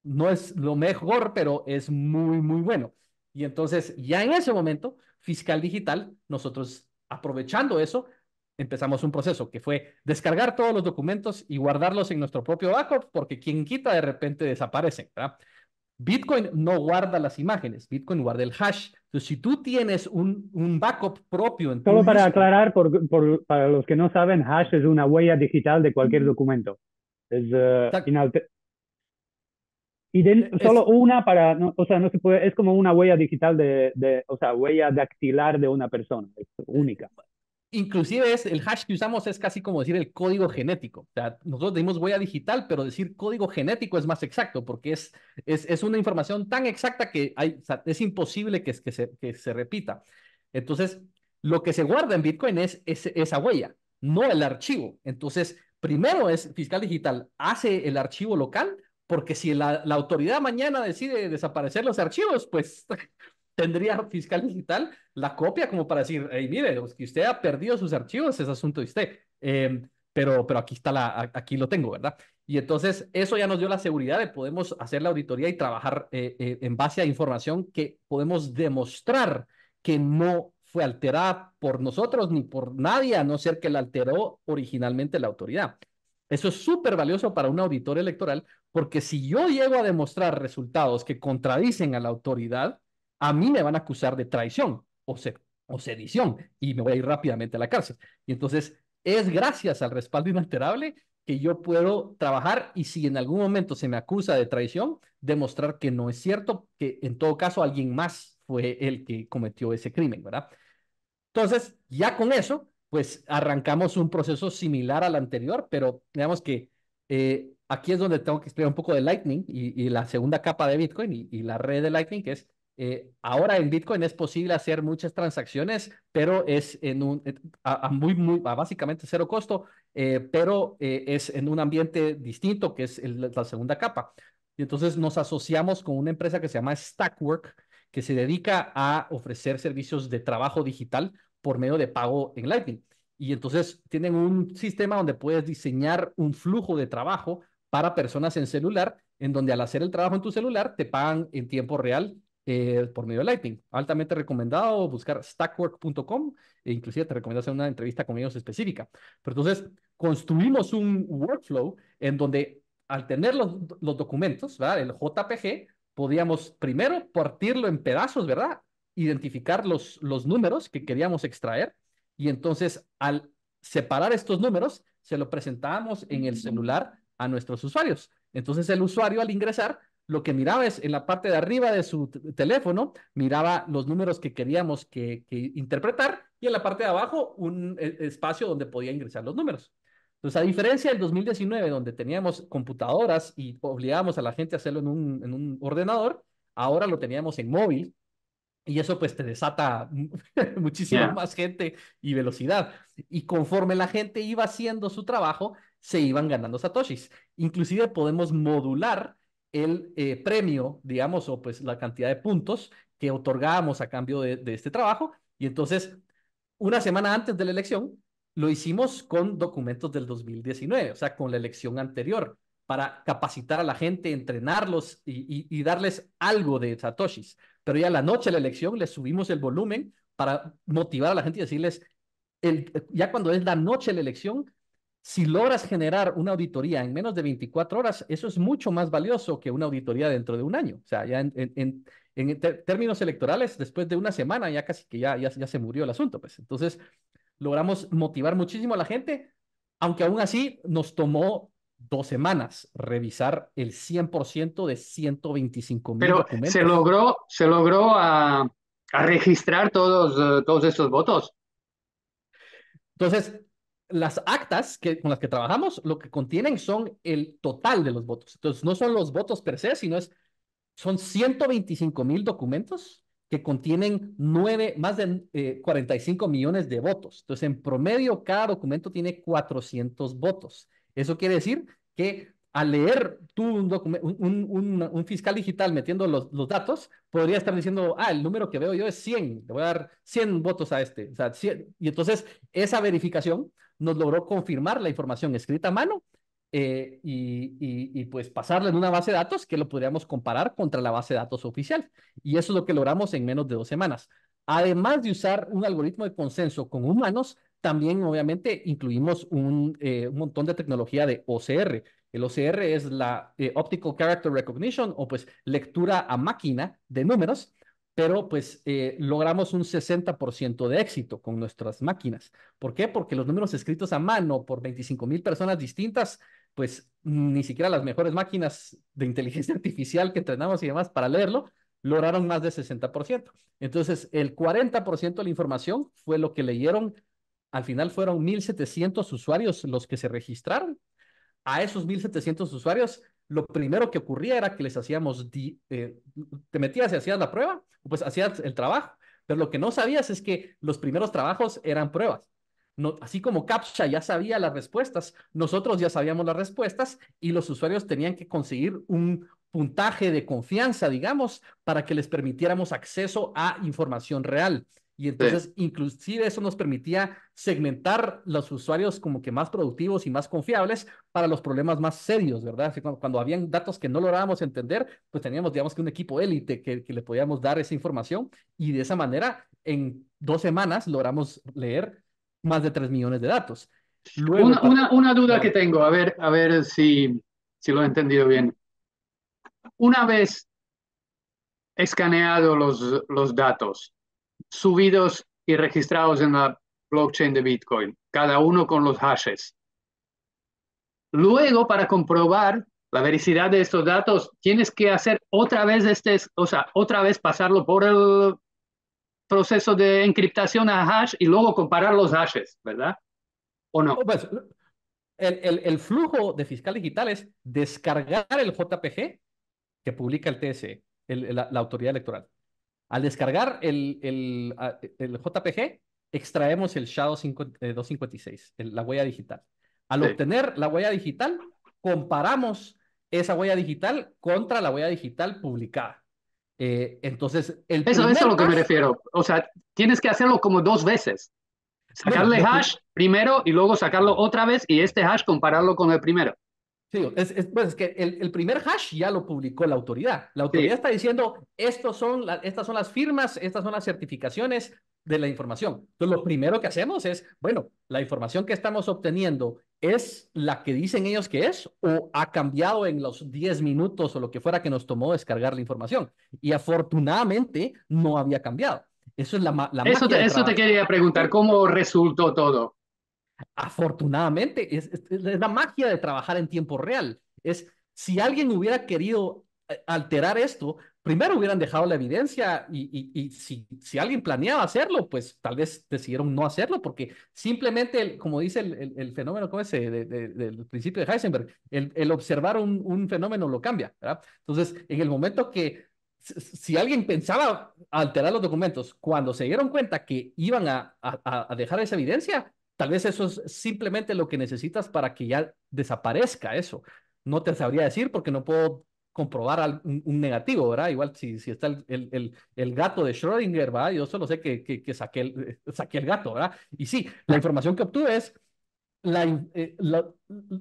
S2: no es lo mejor, pero es muy, muy bueno. Y entonces, ya en ese momento, fiscal digital, nosotros aprovechando eso, empezamos un proceso que fue descargar todos los documentos y guardarlos en nuestro propio backup, porque quien quita de repente desaparecen, ¿verdad? Bitcoin no guarda las imágenes, Bitcoin guarda el hash. Entonces, si tú tienes un, un backup propio... En Solo para
S1: aclarar, por, por, para los que no saben, hash es una huella digital de cualquier documento. Es eh, Y solo una para, no, o sea, no se puede, es como una huella digital de, de, o sea, huella dactilar de una persona, única inclusive
S2: es, el hash que usamos es casi como decir el código genético. O sea, nosotros decimos huella digital, pero decir código genético es más exacto porque es, es, una información tan exacta que es imposible que, se, se repita. Entonces, lo que se guarda en Bitcoin es, esa huella, no el archivo. Entonces, primero es fiscal digital, hace el archivo local, porque si la, la autoridad mañana decide desaparecer los archivos, pues (laughs) tendría fiscal digital la copia como para decir, hey, mire, que usted ha perdido sus archivos, es asunto de usted. Em, pero, pero aquí está la, aquí lo tengo, ¿verdad? Y entonces eso ya nos dio la seguridad de podemos hacer la auditoría y trabajar eh, eh, en base a información que podemos demostrar que no fue alterada por nosotros ni por nadie, a no ser que la alteró originalmente la autoridad. Eso es súper valioso para un auditor electoral, porque si yo llego a demostrar resultados que contradicen a la autoridad, a mí me van a acusar de traición o, sedición y me voy a ir rápidamente a la cárcel. Y entonces es gracias al respaldo inalterable que yo puedo trabajar y si en algún momento se me acusa de traición, demostrar que no es cierto, que en todo caso alguien más fue el que cometió ese crimen, ¿verdad? Entonces, ya con eso, pues arrancamos un proceso similar al anterior, pero digamos que eh, aquí es donde tengo que explicar un poco de Lightning y, la segunda capa de Bitcoin y, y, la red de Lightning, que es eh, ahora en Bitcoin es posible hacer muchas transacciones, pero es en un, eh, a, muy, muy, a básicamente cero costo, eh, pero es en un ambiente distinto que es la segunda capa. Y entonces nos asociamos con una empresa que se llama Stackwork, que se dedica a ofrecer servicios de trabajo digital por medio de pago en Lightning. Y entonces tienen un sistema donde puedes diseñar un flujo de trabajo para personas en celular, en donde al hacer el trabajo en tu celular te pagan en tiempo real eh, por medio de Lightning. Altamente recomendado buscar stackwork.com e inclusive te recomiendo hacer una entrevista con ellos específica. Pero entonces construimos un workflow en donde al tener los, documentos, el JPG, podíamos primero partirlo en pedazos, ¿verdad? Identificar los, los números que queríamos extraer y entonces al separar estos números, se lo presentábamos en el celular a nuestros usuarios. Entonces el usuario al ingresar lo que miraba es en la parte de arriba de su teléfono, miraba los números que queríamos que, interpretar y en la parte de abajo un e, espacio donde podía ingresar los números. Entonces, a diferencia del 2019, donde teníamos computadoras y obligábamos a la gente a hacerlo en un, ordenador, ahora lo teníamos en móvil y eso pues te desata (laughs) muchísima más gente y velocidad. Y conforme la gente iba haciendo su trabajo, se iban ganando satoshis. Inclusive podemos modular el eh, premio, digamos, o pues la cantidad de puntos que otorgábamos a cambio de, este trabajo. Y entonces, una semana antes de la elección, lo hicimos con documentos del 2019, o sea, con la elección anterior, para capacitar a la gente, entrenarlos y, darles algo de Satoshis. Pero ya la noche de la elección les subimos el volumen para motivar a la gente y decirles, el, ya cuando es la noche de la elección, si logras generar una auditoría en menos de 24 horas, eso es mucho más valioso que una auditoría dentro de un año. O sea, ya en, términos electorales, después de una semana ya casi que ya, se murió el asunto. Pues. Entonces, logramos motivar muchísimo a la gente, aunque aún así nos tomó dos semanas revisar el 100% de 125 mil documentos. Se logró,
S3: se logró ah, a, registrar todos, esos eh, votos.
S2: Entonces, las actas que, con las que trabajamos lo que contienen son el total de los votos. Entonces, no son los votos per se, sino es, son 125 mil documentos que contienen nueve, más de 45 eh, millones de votos. Entonces, en promedio, cada documento tiene 400 votos. Eso quiere decir que al leer tú un, un, un, fiscal digital metiendo los, datos, podría estar diciendo, ah, el número que veo yo es 100, le voy a dar 100 votos a este. sea, Y entonces esa verificación nos logró confirmar la información escrita a mano eh, y, pues pasarla en una base de datos que lo podríamos comparar contra la base de datos oficial. Y eso es lo que logramos en menos de dos semanas. Además de usar un algoritmo de consenso con humanos, también obviamente incluimos un, eh, un montón de tecnología de OCR el OCR es la eh, Optical Character Recognition o pues lectura a máquina de números, pero pues eh, logramos un 60% de éxito con nuestras máquinas. ¿Por qué? Porque los números escritos a mano por 25.000 mil personas distintas, pues ni siquiera las mejores máquinas de inteligencia (laughs) artificial que entrenamos y demás para leerlo, lograron más de 60%. Entonces, el 40% de la información fue lo que leyeron. Al final fueron 1.700 usuarios los que se registraron a esos 1.700 usuarios, lo primero que ocurría era que les hacíamos, eh, te metías y hacías la prueba, pues hacías el trabajo, pero lo que no sabías es que los primeros trabajos eran pruebas. así como CAPTCHA ya sabía las respuestas, nosotros ya sabíamos las respuestas y los usuarios tenían que conseguir un puntaje de confianza, digamos, para que les permitiéramos acceso a información real. Y entonces, inclusive eso nos permitía segmentar los usuarios como que más productivos y más confiables para los problemas más serios, ¿verdad? Así, cuando, cuando, habían datos que no lográbamos entender, pues teníamos, digamos, que un equipo élite que, que, le podíamos dar esa información y de esa manera, en dos semanas, logramos leer más de tres millones
S3: de datos. una, una, duda que tengo, a ver, a ver si, si lo he entendido bien. Una vez escaneado los, los datos, subidos y registrados en la blockchain de Bitcoin, cada uno con los hashes. Luego, para comprobar la veracidad de estos datos, tienes que hacer otra vez este, o sea, otra vez pasarlo por el proceso de encriptación a hash y luego comparar los hashes, ¿verdad? ¿O no? Pues, el, flujo de fiscal digital es descargar
S2: el JPG que publica el TSE, la autoridad electoral. Al descargar el, el, JPG, extraemos el SHA-256, eh, la huella digital. Al obtener la huella digital, comparamos esa huella digital contra la huella digital publicada. Eh, entonces, el eso, es a lo que me
S3: refiero. O sea, tienes que hacerlo como dos veces. Sacarle hash primero y luego sacarlo otra vez y este hash compararlo con el primero.
S2: Sí, es, pues que el, primer hash ya lo publicó la autoridad. La autoridad está diciendo, estos son estas son las firmas, estas son las certificaciones de la información. Entonces, lo primero que hacemos es, bueno, la información que estamos obteniendo es la que dicen ellos que es o ha cambiado en los 10 minutos o lo que fuera que nos tomó descargar la información. Y afortunadamente no había cambiado. Eso es la, la eso, eso te
S3: quería preguntar, ¿cómo resultó todo?
S2: Afortunadamente, es, la magia de trabajar en tiempo real. Es si alguien hubiera querido eh, alterar esto, primero hubieran dejado la evidencia y, si, si, alguien planeaba hacerlo, pues tal vez decidieron no hacerlo porque simplemente, como dice el, fenómeno, ¿cómo es? Eh, del principio de Heisenberg, el, observar un, fenómeno lo cambia, ¿verdad? Entonces, en el momento que, si alguien pensaba alterar los documentos, cuando se dieron cuenta que iban a dejar esa evidencia, Tal vez eso es simplemente lo que necesitas para que ya desaparezca eso. No te sabría decir porque no puedo comprobar un, negativo, ¿verdad? Igual si, si está el, el, el, gato de Schrödinger, ¿verdad? Yo solo sé que, que, saqué, el, eh, saqué el gato, ¿verdad? Y sí, la información que obtuve es, la, eh,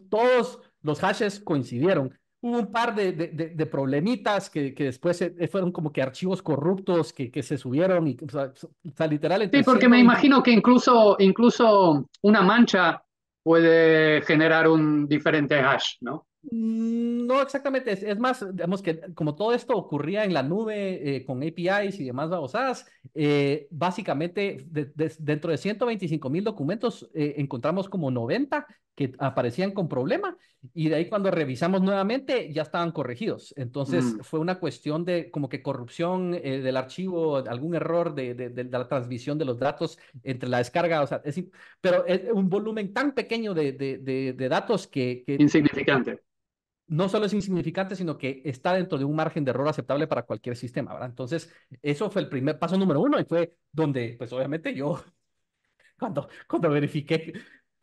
S2: todos los hashes coincidieron, hubo un par de, problemitas que, que, después eh, fueron como que archivos corruptos que, que se
S3: subieron y o sea, literal. Sí, porque me imagino que incluso, incluso una mancha puede generar un diferente hash, ¿no? Mm,
S2: no exactamente, es, más, digamos que como todo esto ocurría en la nube eh, con APIs y demás babosadas, eh, básicamente dentro de 125 mil documentos encontramos como 90 que aparecían con problema y de ahí cuando revisamos nuevamente ya estaban corregidos. Entonces mm. fue una cuestión de como que corrupción eh, del archivo, algún error de, de, la transmisión de los datos entre la descarga, o sea, pero es un volumen tan pequeño de, datos que, Insignificante. No solo es insignificante, sino que está dentro de un margen de error aceptable para cualquier sistema, ¿verdad? Entonces, eso fue el primer paso número uno y fue donde, pues obviamente yo (laughs) cuando, cuando verifiqué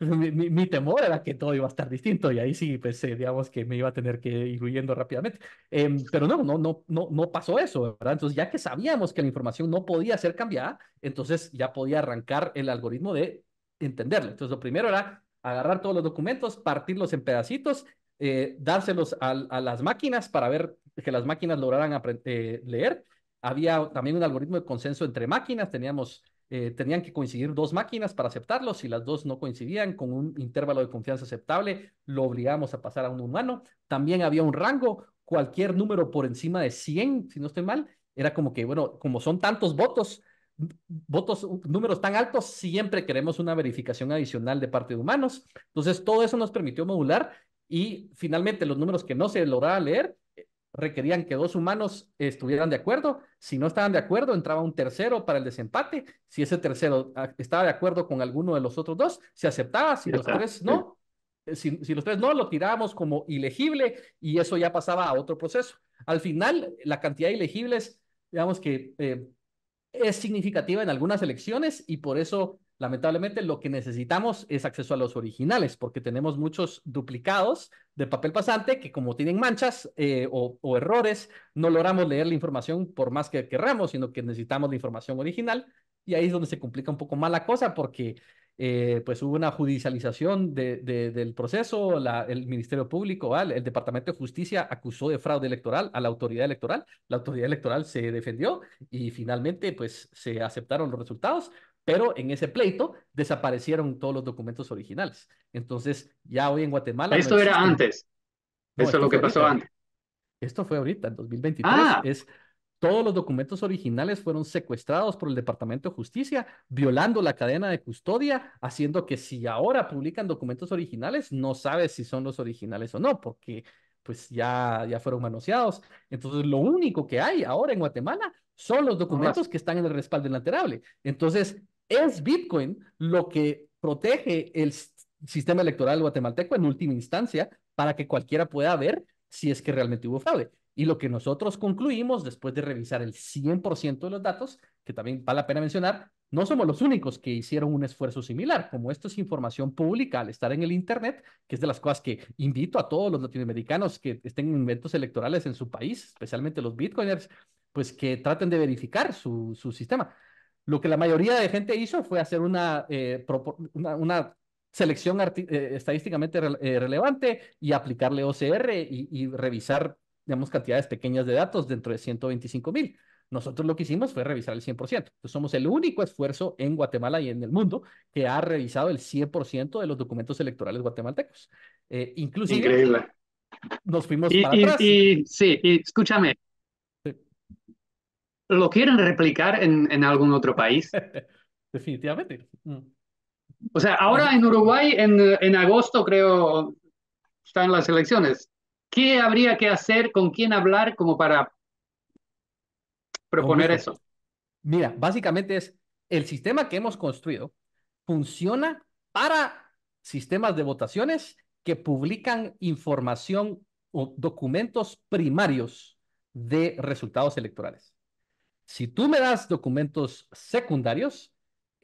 S2: (laughs) mi, temor era que todo iba a estar distinto y ahí sí, pues eh, digamos que me iba a tener que ir huyendo rápidamente. Em, pero no, no, no, no, no pasó eso, ¿verdad? Entonces ya que sabíamos que la información no podía ser cambiada, entonces ya podía arrancar el algoritmo de entenderlo. Entonces lo primero era agarrar todos los documentos, partirlos en pedacitos, eh, dárselos a, a, las máquinas para ver que las máquinas lograran eh, leer. Había también un algoritmo de consenso entre máquinas, teníamos eh, tenían que coincidir dos máquinas para aceptarlo. Si las dos no coincidían con un intervalo de confianza aceptable, lo obligamos a pasar a un humano. También había un rango, cualquier número por encima de 100, si no estoy mal, era como que, bueno, como son tantos votos, votos, uh, números tan altos, siempre queremos una verificación adicional de parte de humanos. Entonces, todo eso nos permitió modular y finalmente los números que no se lograba leer requerían que dos humanos estuvieran de acuerdo. Si no estaban de acuerdo, entraba un tercero para el desempate. Si ese tercero ah, estaba de acuerdo con alguno de los otros dos, se aceptaba. Si los tres no, eh, si, los tres no, lo tirábamos como ilegible y eso ya pasaba a otro proceso. Al final, la cantidad de ilegibles, digamos que eh, es significativa en algunas elecciones y por eso Lamentablemente lo que necesitamos es acceso a los originales porque tenemos muchos duplicados de papel pasante que como tienen manchas eh, o, errores, no logramos leer la información por más que querramos, sino que necesitamos la información original y ahí es donde se complica un poco más la cosa porque eh, pues hubo una judicialización del proceso, el Ministerio Público, el Departamento de Justicia acusó de fraude electoral a la autoridad electoral, la autoridad electoral se defendió y finalmente pues se aceptaron los resultados pero en ese pleito desaparecieron todos los documentos originales. Entonces, ya hoy en Guatemala. Esto era antes.
S3: Eso es lo que pasó antes.
S2: Esto fue ahorita, en 2023. Ah. Es, todos los documentos originales fueron secuestrados por el Departamento de Justicia, violando la cadena de custodia, haciendo que si ahora publican documentos originales, no sabes si son los originales o no, porque pues ya, ya fueron manoseados. Entonces, lo único que hay ahora en Guatemala son los documentos que están en el respaldo inalterable. Entonces, es Bitcoin lo que protege el sistema electoral guatemalteco en última instancia para que cualquiera pueda ver si es que realmente hubo fraude. Y lo que nosotros concluimos después de revisar el 100% de los datos, que también vale la pena mencionar, no somos los únicos que hicieron un esfuerzo similar. Como esto es información pública al estar en el Internet, que es de las cosas que invito a todos los latinoamericanos que estén en eventos electorales en su país, especialmente los bitcoiners, pues que traten de verificar su, su sistema. Lo que la mayoría de gente hizo fue hacer una, eh, una, selección eh, estadísticamente eh, relevante y aplicarle OCR y, y, revisar, digamos, cantidades pequeñas de datos dentro de 125 mil. Nosotros lo que hicimos fue revisar el 100%. somos el único esfuerzo en Guatemala y en el mundo que ha revisado el 100% de los documentos electorales guatemaltecos. inclusive, Increíble. nos fuimos para atrás. Y,
S3: sí, escúchame, lo quieren replicar en, algún otro país. (laughs) Definitivamente. Mm. O sea, ahora en Uruguay, en, en agosto creo, están las elecciones. ¿Qué habría que hacer, con quién hablar como para proponer eso?
S2: Mira, básicamente es el sistema que hemos construido funciona para sistemas de votaciones que publican información o documentos primarios de resultados electorales. Si tú me das documentos secundarios,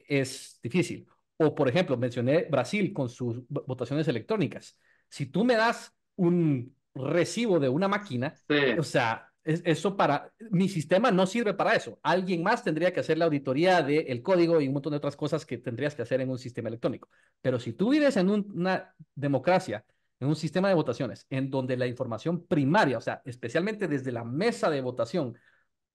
S2: es difícil. O, por ejemplo, mencioné Brasil con sus votaciones electrónicas. Si tú me das un recibo de una máquina, o sea, eso para mi sistema no sirve para eso. Alguien más tendría que hacer la auditoría del código y un montón de otras cosas que tendrías que hacer en un sistema electrónico. Pero si tú vives en una democracia, en un sistema de votaciones, en donde la información primaria, o sea, especialmente desde la mesa de votación,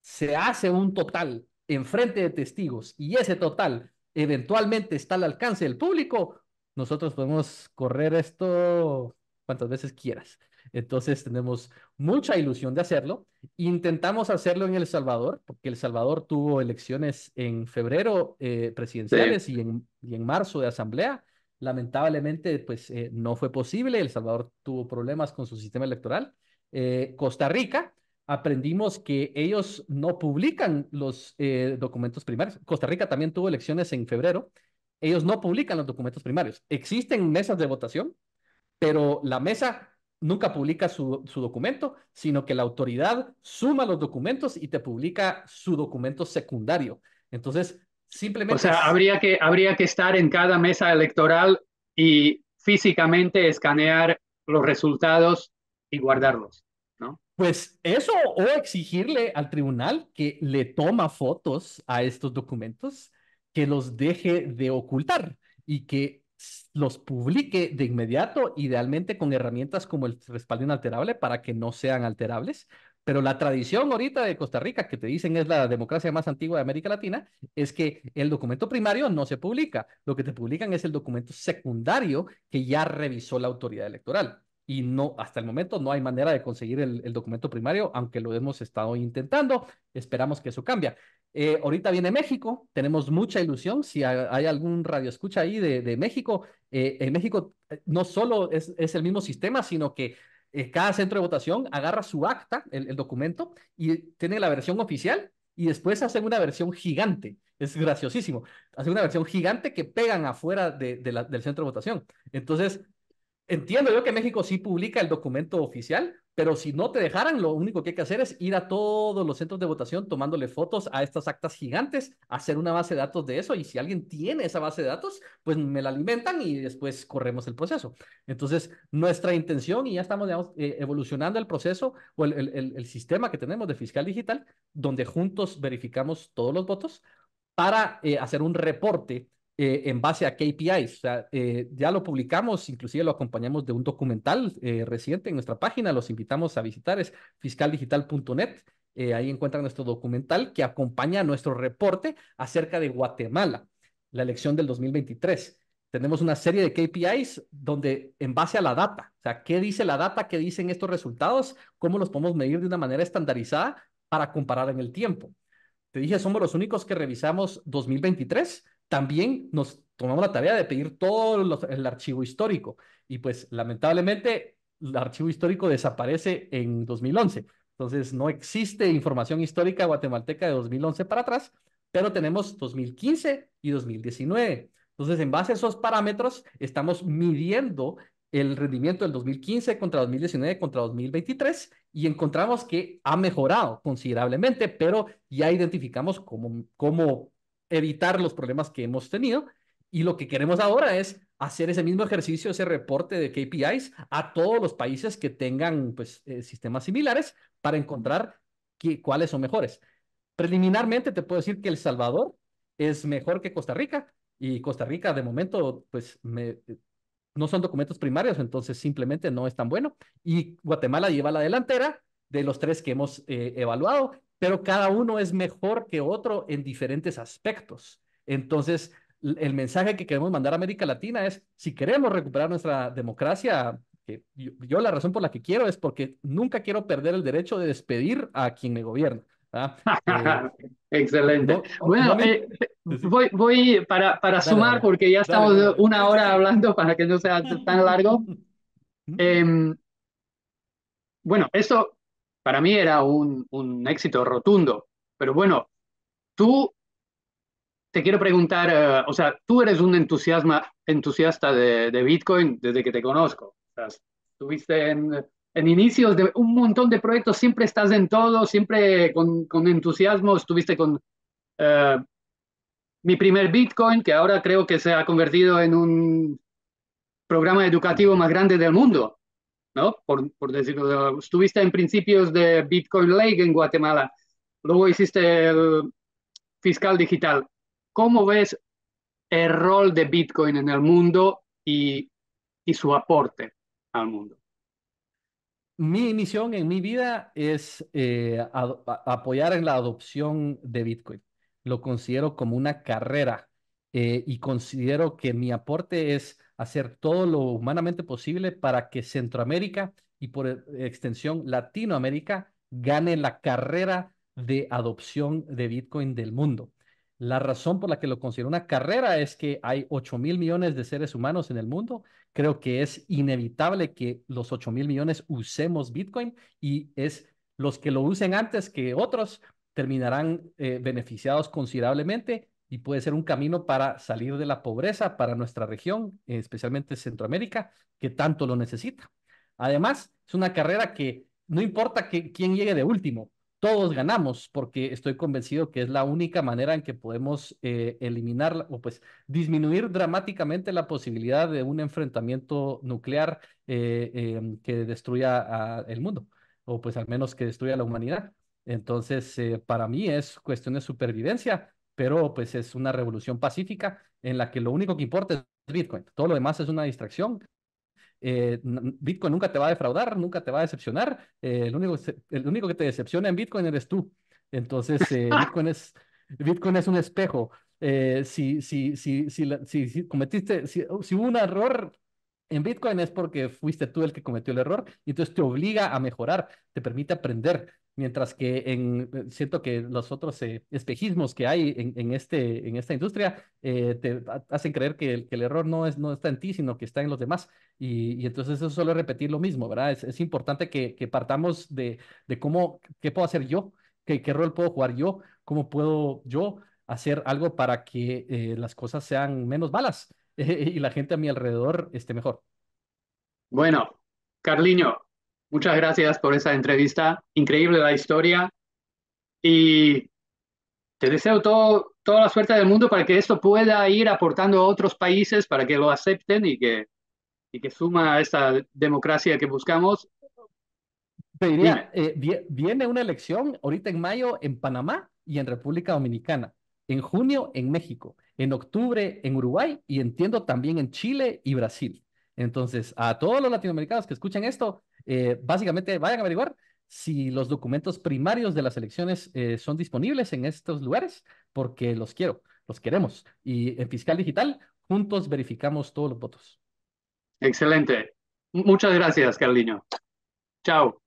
S2: se hace un total en frente de testigos y ese total eventualmente está al alcance del público, nosotros podemos correr esto cuantas veces quieras. Entonces tenemos mucha ilusión de hacerlo. Intentamos hacerlo en El Salvador, porque El Salvador tuvo elecciones en febrero eh, presidenciales y, en, y, en, marzo de asamblea. Lamentablemente, pues eh, no fue posible. El Salvador tuvo problemas con su sistema electoral. Eh, Costa Rica aprendimos que ellos no publican los eh, documentos primarios. Costa Rica también tuvo elecciones en febrero. Ellos no publican los documentos primarios. Existen mesas de votación, pero la mesa nunca publica su, documento, sino que la autoridad suma los documentos y te publica su documento secundario. Entonces, simplemente... O sea, habría
S3: que, habría que estar en cada mesa electoral y físicamente escanear los resultados y guardarlos.
S2: Pues eso, o exigirle al tribunal que le toma fotos a estos documentos, que los deje de ocultar y que los publique de inmediato, idealmente con herramientas como el respaldo inalterable para que no sean alterables. Pero la tradición ahorita de Costa Rica, que te dicen es la democracia más antigua de América Latina, es que el documento primario no se publica. Lo que te publican es el documento secundario que ya revisó la autoridad electoral y no, hasta el momento no hay manera de conseguir el, documento primario, aunque lo hemos estado intentando. Esperamos que eso cambie. Eh, ahorita viene México, tenemos mucha ilusión. Si hay algún radio escucha ahí de, México, eh, en México eh, no solo es, el mismo sistema, sino que cada centro de votación agarra su acta, el, documento, y tiene la versión oficial y después hacen una versión gigante. Es graciosísimo. Hacen una versión gigante que pegan afuera del centro de votación. Entonces, entiendo yo que México sí publica el documento oficial, pero si no te dejaran, lo único que hay que hacer es ir a todos los centros de votación tomándole fotos a estas actas gigantes, hacer una base de datos de eso y si alguien tiene esa base de datos, pues me la alimentan y después corremos el proceso. Entonces, nuestra intención, y ya estamos eh, evolucionando el proceso o el, sistema que tenemos de fiscal digital, donde juntos verificamos todos los votos para eh, hacer un reporte eh, en base a KPIs. O sea, eh, ya lo publicamos, inclusive lo acompañamos de un documental eh, reciente en nuestra página, los invitamos a visitar, es fiscaldigital.net. ahí encuentran nuestro documental que acompaña nuestro reporte acerca de Guatemala, la elección del 2023. Tenemos una serie de KPIs donde en base a la data, o sea, qué dice la data, qué dicen estos resultados, cómo los podemos medir de una manera estandarizada para comparar en el tiempo. Te dije, somos los únicos que revisamos 2023 también nos tomamos la tarea de pedir todo el archivo histórico y pues lamentablemente el archivo histórico desaparece en 2011. Entonces no existe información histórica guatemalteca de 2011 para atrás, pero tenemos 2015 y 2019. Entonces, en base a esos parámetros, estamos midiendo el rendimiento del 2015 contra 2019 contra 2023 y encontramos que ha mejorado considerablemente, pero ya identificamos como cómo evitar los problemas que hemos tenido. Y lo que queremos ahora es hacer ese mismo ejercicio, ese reporte de KPIs a todos los países que tengan pues, eh, sistemas similares para encontrar cuáles son mejores. Preliminarmente te puedo decir que El Salvador es mejor que Costa Rica y Costa Rica de momento pues no son documentos primarios, entonces simplemente no es tan bueno. Y Guatemala lleva la delantera de los tres que hemos eh, evaluado pero cada uno es mejor que otro en diferentes aspectos. Entonces, el mensaje que queremos mandar a América Latina es, si queremos recuperar nuestra democracia, que yo, la razón por la que quiero es porque nunca quiero perder el derecho de despedir a quien me gobierna.
S3: Excelente. bueno, voy, voy, para, para sumar, porque ya estamos una hora hablando para que no sea tan largo. (laughs) Em, bueno, eso para mí era un, éxito rotundo. Pero bueno, tú te quiero preguntar, eh, o sea, tú eres un entusiasma, entusiasta de, Bitcoin desde que te conozco. O sea, estuviste en, inicios de un montón de proyectos, siempre estás en todo, siempre con, entusiasmo, estuviste con eh, mi primer Bitcoin, que ahora creo que se ha convertido en un programa educativo más grande del mundo. ¿no? Por, por decirlo, estuviste en principios de Bitcoin Lake en Guatemala, luego hiciste el fiscal digital. ¿Cómo ves el rol de Bitcoin en el mundo y, y su aporte al mundo?
S2: Mi misión en mi vida es eh, apoyar en la adopción de Bitcoin. Lo considero como una carrera eh, y considero que mi aporte es hacer todo lo humanamente posible para que Centroamérica y por e, extensión Latinoamérica gane la carrera de adopción de Bitcoin del mundo. La razón por la que lo considero una carrera es que hay 8 mil millones de seres humanos en el mundo. Creo que es inevitable que los 8 mil millones usemos Bitcoin y es los que lo usen antes que otros terminarán eh, beneficiados considerablemente y puede ser un camino para salir de la pobreza para nuestra región, especialmente Centroamérica, que tanto lo necesita. Además, es una carrera que no importa que, quién llegue de último, todos ganamos porque estoy convencido que es la única manera en que podemos eh, eliminar o pues disminuir dramáticamente la posibilidad de un enfrentamiento nuclear eh, em, que destruya a el mundo o pues al menos que destruya a la humanidad. Entonces, eh, para mí es cuestión de supervivencia pero pues es una revolución pacífica en la que lo único que importa es Bitcoin. Todo lo demás es una distracción. Eh, Bitcoin nunca te va a defraudar, nunca te va a decepcionar. Eh, el, único, el único que te decepciona en Bitcoin eres tú. Entonces, eh, (laughs) Bitcoin, es, Bitcoin es un espejo. si, si, si, si, cometiste, si hubo un error, en Bitcoin es porque fuiste tú el que cometió el error y entonces te obliga a mejorar, te permite aprender. Mientras que en, eh, siento que los otros eh, espejismos que hay en, este, en esta industria eh, te hacen creer que el, que el, error no, es, no está en ti, sino que está en los demás. Y, entonces eso suele repetir lo mismo, ¿verdad? Es, importante que, partamos de, cómo, qué puedo hacer yo, qué, qué rol puedo jugar yo, cómo puedo yo hacer algo para que las cosas sean menos malas. (laughs) y la gente a mi alrededor
S3: esté mejor. Bueno, Carliño, muchas gracias por esa entrevista. Increíble la historia. Y te deseo todo, toda la suerte del mundo para que esto pueda ir aportando a otros países para que lo acepten y que, y que suma a esta democracia que buscamos. Te diría,
S2: eh, viene una elección ahorita en mayo en Panamá y en República Dominicana, en junio en México en octubre en Uruguay y entiendo también en Chile y Brasil. Entonces, a todos los latinoamericanos que escuchan esto, eh, básicamente vayan a averiguar si los documentos primarios de las elecciones eh, son disponibles en estos lugares, porque los quiero, los queremos. Y en Fiscal Digital, juntos verificamos todos los votos.
S3: Excelente. Muchas gracias, Carlino. Chao.